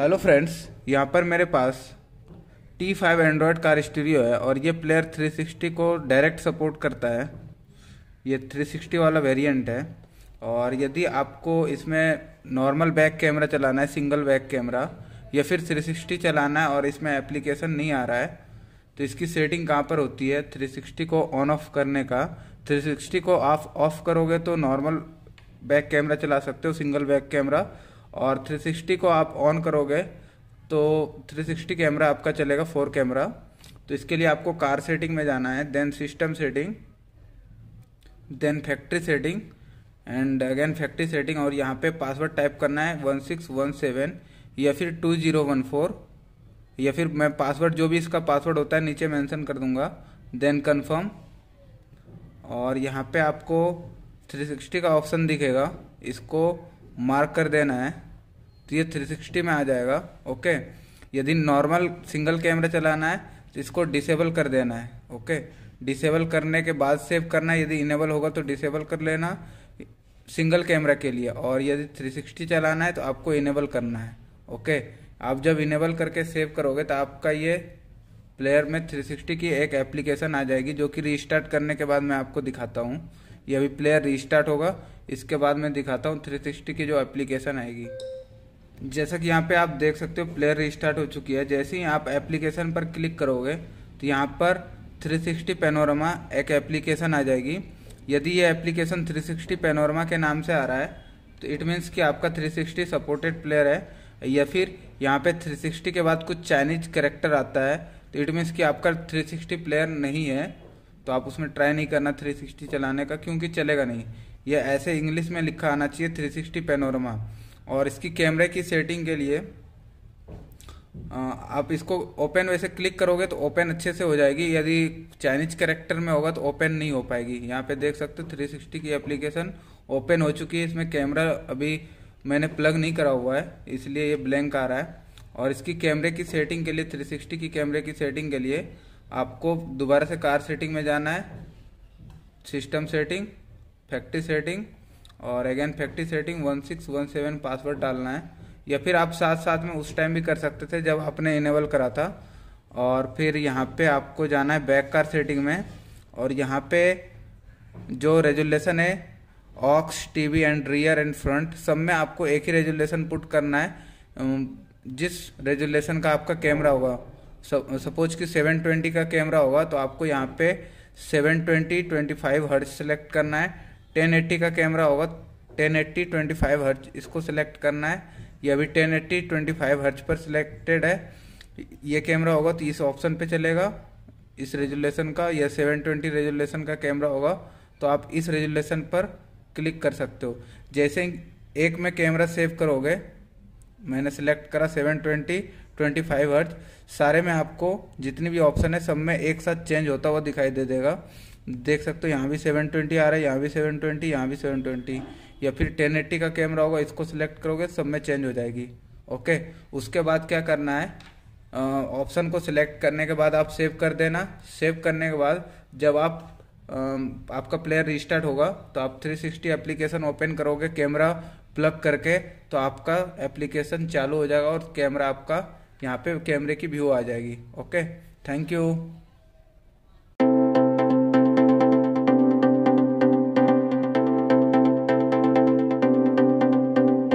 hello friends यहाँ पर मेरे पास T five Android car stereo है और ये प्लेयर 360 को डायरेक्ट सपोर्ट करता है ये 360 वाला वेरिएंट है और यदि आपको इसमें नॉर्मल बैक कैमरा चलाना है सिंगल बैक कैमरा या फिर 360 चलाना है और इसमें एप्लीकेशन नहीं आ रहा है तो इसकी सेटिंग कहाँ पर होती है 360 को ऑन ऑफ करने का 360 को आप ऑफ करोगे तो नॉर्मल बैक कैमरा चला सकते हो सिंगल बैक कैमरा और 360 को आप ऑन करोगे तो 360 कैमरा आपका चलेगा फोर कैमरा तो इसके लिए आपको कार सेटिंग में जाना है then system setting then factory setting and again factory setting और यहाँ पे पासवर्ड टाइप करना है वन सिक्स वन सेवन या फिर टू जीरो वन फोर या फिर मैं पासवर्ड जो भी इसका पासवर्ड होता है नीचे मेंशन कर दूंगा देन कंफर्म और यहाँ पे आपको 360 का ऑप्शन दिखेगा इसको मार्क कर देना है तो ये 360 में आ जाएगा ओके यदि नॉर्मल सिंगल कैमरा चलाना है तो इसको डिसेबल कर देना है ओके डिसेबल करने के बाद सेव करना है यदि इनेबल होगा तो डिसेबल कर लेना सिंगल कैमरा के लिए और यदि 360 चलाना है तो आपको इनेबल करना है ओके आप जब इनेबल करके सेव करोगे तो आपका ये प्लेयर में 360 की एक एप्लीकेशन आ जाएगी जो कि रिस्टार्ट करने के बाद मैं आपको दिखाता हूँ ये अभी प्लेयर रिस्टार्ट होगा इसके बाद मैं दिखाता हूँ 360 की जो एप्लीकेशन आएगी जैसा कि यहाँ पे आप देख सकते हो प्लेयर रिस्टार्ट हो चुकी है जैसे ही आप एप्लीकेशन पर क्लिक करोगे तो यहाँ पर 360 पेनोरमा एक एप्लीकेशन आ जाएगी यदि ये एप्लीकेशन 360 पेनोरमा के नाम से आ रहा है तो इट मीन्स कि आपका 360 सपोर्टेड प्लेयर है या फिर यहाँ पे 360 के बाद कुछ चाइनीज करेक्टर आता है तो इट मीन्स कि आपका 360 प्लेयर नहीं है तो आप उसमें ट्राई नहीं करना 360 चलाने का क्योंकि चलेगा नहीं या ऐसे इंग्लिश में लिखा आना चाहिए 360 पेनोरमा और इसकी कैमरे की सेटिंग के लिए आप इसको ओपन वैसे क्लिक करोगे तो ओपन अच्छे से हो जाएगी यदि चाइनीज करेक्टर में होगा तो ओपन नहीं हो पाएगी यहाँ पे देख सकते हो 360 की एप्लीकेशन ओपन हो चुकी है इसमें कैमरा अभी मैंने प्लग नहीं करा हुआ है इसलिए ये ब्लैंक आ रहा है और इसकी कैमरे की सेटिंग के लिए 360 की कैमरे की सेटिंग के लिए आपको दोबारा से कार सेटिंग में जाना है सिस्टम सेटिंग फैक्ट्री सेटिंग और again factory setting one six one seven password डालना है या फिर आप साथ साथ में उस टाइम भी कर सकते थे जब आपने इनेबल करा था और फिर यहाँ पे आपको जाना है बैक कार सेटिंग में और यहाँ पे जो रेजुलेशन है aux TV and rear and front सब में आपको एक ही रेजुलेशन पुट करना है जिस रेजुलेशन का आपका कैमरा होगा सपोज कि 720 का कैमरा होगा तो आपको यहाँ पे 720 25 हर्ट सेलेक्ट करना है 1080 का कैमरा होगा 1080 फाइव हर्च इसको सिलेक्ट करना है ये अभी 1080 फाइव हर्च पर सिलेक्टेड है ये कैमरा होगा तो इस ऑप्शन पे चलेगा इस रेजुलेशन का या 720 रेजुलेशन का कैमरा होगा तो आप इस रेजुलेशन पर क्लिक कर सकते हो जैसे एक में कैमरा सेव करोगे मैंने सेलेक्ट करा 720 25 हर्ज सारे में आपको जितनी भी ऑप्शन है सब में एक साथ चेंज होता हुआ दिखाई दे देगा देख सकते हो यहाँ भी 720 आ रहा है यहाँ भी 720 यहाँ भी 720 या फिर 1080 का कैमरा होगा इसको सिलेक्ट करोगे सब में चेंज हो जाएगी ओके उसके बाद क्या करना है ऑप्शन को सिलेक्ट करने के बाद आप सेव कर देना सेव करने के बाद जब आप आ, आपका प्लेयर रिस्टार्ट होगा तो आप 360 एप्लीकेशन ओपन करोगे कैमरा प्लग करके तो आपका एप्लीकेशन चालू हो जाएगा और कैमरा आपका यहाँ पे कैमरे की व्यू आ जाएगी ओके थैंक यू